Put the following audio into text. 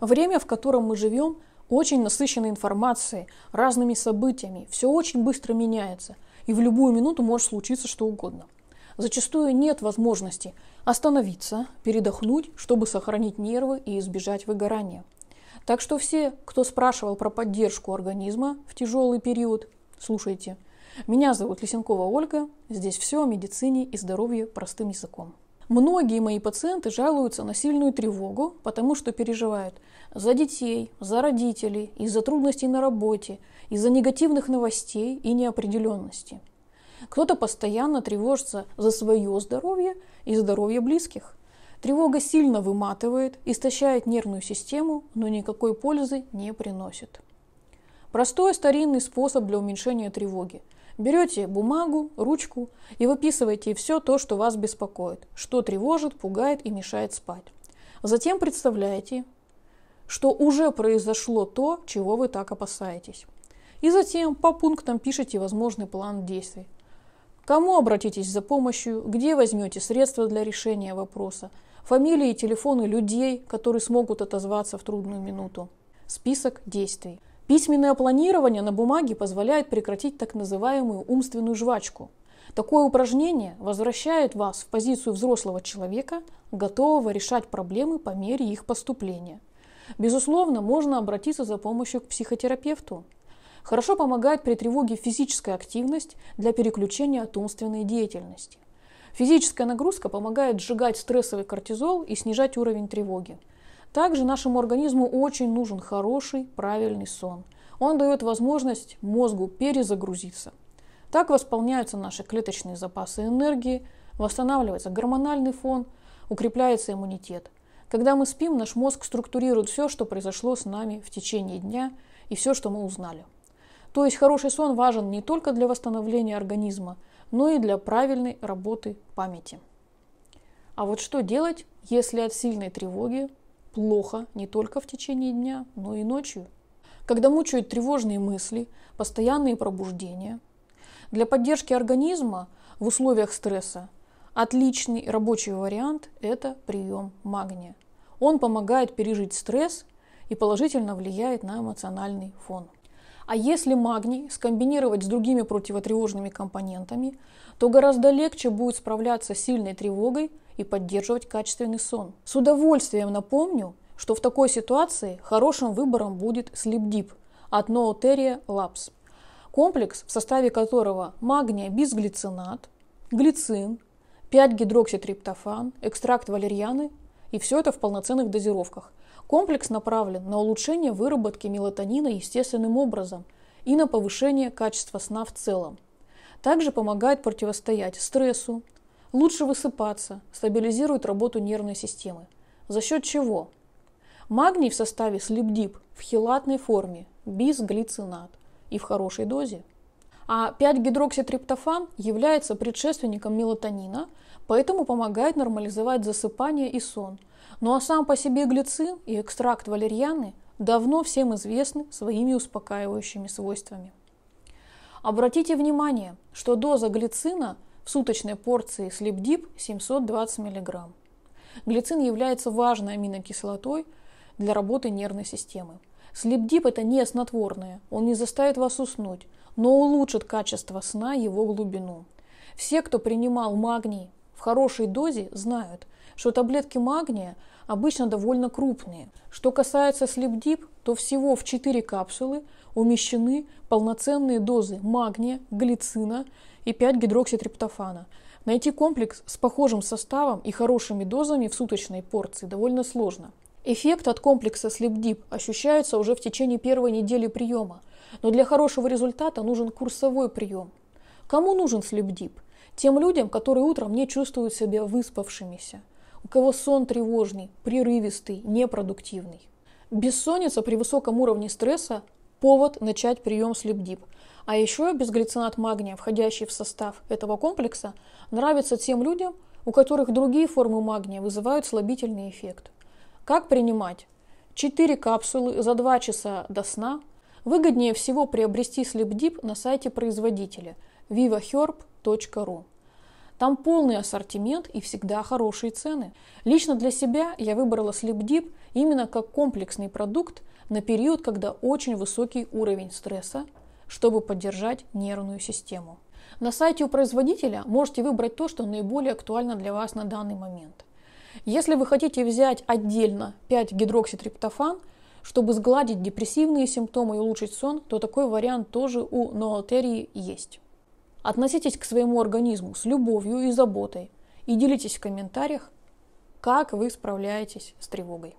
Время, в котором мы живем, очень насыщено информацией, разными событиями. Все очень быстро меняется, и в любую минуту может случиться что угодно. Зачастую нет возможности остановиться, передохнуть, чтобы сохранить нервы и избежать выгорания. Так что все, кто спрашивал про поддержку организма в тяжелый период, слушайте. Меня зовут Лисенкова Ольга. Здесь все о медицине и здоровье простым языком. Многие мои пациенты жалуются на сильную тревогу, потому что переживают за детей, за родителей, из-за трудностей на работе, из-за негативных новостей и неопределенности. Кто-то постоянно тревожится за свое здоровье и здоровье близких. Тревога сильно выматывает, истощает нервную систему, но никакой пользы не приносит. Простой старинный способ для уменьшения тревоги – Берете бумагу, ручку и выписываете все то, что вас беспокоит, что тревожит, пугает и мешает спать. Затем представляете, что уже произошло то, чего вы так опасаетесь. И затем по пунктам пишите возможный план действий. кому обратитесь за помощью, где возьмете средства для решения вопроса, фамилии и телефоны людей, которые смогут отозваться в трудную минуту. Список действий. Письменное планирование на бумаге позволяет прекратить так называемую умственную жвачку. Такое упражнение возвращает вас в позицию взрослого человека, готового решать проблемы по мере их поступления. Безусловно, можно обратиться за помощью к психотерапевту. Хорошо помогает при тревоге физическая активность для переключения от умственной деятельности. Физическая нагрузка помогает сжигать стрессовый кортизол и снижать уровень тревоги. Также нашему организму очень нужен хороший, правильный сон. Он дает возможность мозгу перезагрузиться. Так восполняются наши клеточные запасы энергии, восстанавливается гормональный фон, укрепляется иммунитет. Когда мы спим, наш мозг структурирует все, что произошло с нами в течение дня и все, что мы узнали. То есть хороший сон важен не только для восстановления организма, но и для правильной работы памяти. А вот что делать, если от сильной тревоги плохо не только в течение дня, но и ночью. Когда мучают тревожные мысли, постоянные пробуждения. Для поддержки организма в условиях стресса отличный рабочий вариант – это прием магния. Он помогает пережить стресс и положительно влияет на эмоциональный фон. А если магний скомбинировать с другими противотревожными компонентами, то гораздо легче будет справляться с сильной тревогой – и поддерживать качественный сон. С удовольствием напомню, что в такой ситуации хорошим выбором будет Sleep Deep от Nooteria Labs. Комплекс, в составе которого магния бисглицинат, глицин, 5-гидрокситриптофан, экстракт валерьяны и все это в полноценных дозировках. Комплекс направлен на улучшение выработки мелатонина естественным образом и на повышение качества сна в целом. Также помогает противостоять стрессу, Лучше высыпаться, стабилизирует работу нервной системы. За счет чего? Магний в составе слепдип в хелатной форме, бисглицинат и в хорошей дозе. А 5-гидрокситриптофан является предшественником мелатонина, поэтому помогает нормализовать засыпание и сон. Ну а сам по себе глицин и экстракт валерьяны давно всем известны своими успокаивающими свойствами. Обратите внимание, что доза глицина в суточной порции Sleep 720 мг. Глицин является важной аминокислотой для работы нервной системы. Sleep это не снотворное, он не заставит вас уснуть, но улучшит качество сна, его глубину. Все, кто принимал магний в хорошей дозе, знают, что таблетки магния обычно довольно крупные. Что касается Sleep то всего в 4 капсулы умещены полноценные дозы магния, глицина и 5 гидрокситриптофана. Найти комплекс с похожим составом и хорошими дозами в суточной порции довольно сложно. Эффект от комплекса SlipDip ощущается уже в течение первой недели приема, но для хорошего результата нужен курсовой прием. Кому нужен SlipDip? Тем людям, которые утром не чувствуют себя выспавшимися, у кого сон тревожный, прерывистый, непродуктивный. Бессонница при высоком уровне стресса – повод начать прием SlipDip – а еще безглицинат магния, входящий в состав этого комплекса, нравится тем людям, у которых другие формы магния вызывают слабительный эффект. Как принимать? 4 капсулы за 2 часа до сна. Выгоднее всего приобрести Sleep на сайте производителя vivaherb.ru. Там полный ассортимент и всегда хорошие цены. Лично для себя я выбрала Sleep Deep именно как комплексный продукт на период, когда очень высокий уровень стресса, чтобы поддержать нервную систему. На сайте у производителя можете выбрать то, что наиболее актуально для вас на данный момент. Если вы хотите взять отдельно 5-гидрокситриптофан, чтобы сгладить депрессивные симптомы и улучшить сон, то такой вариант тоже у ноалтерии есть. Относитесь к своему организму с любовью и заботой и делитесь в комментариях, как вы справляетесь с тревогой.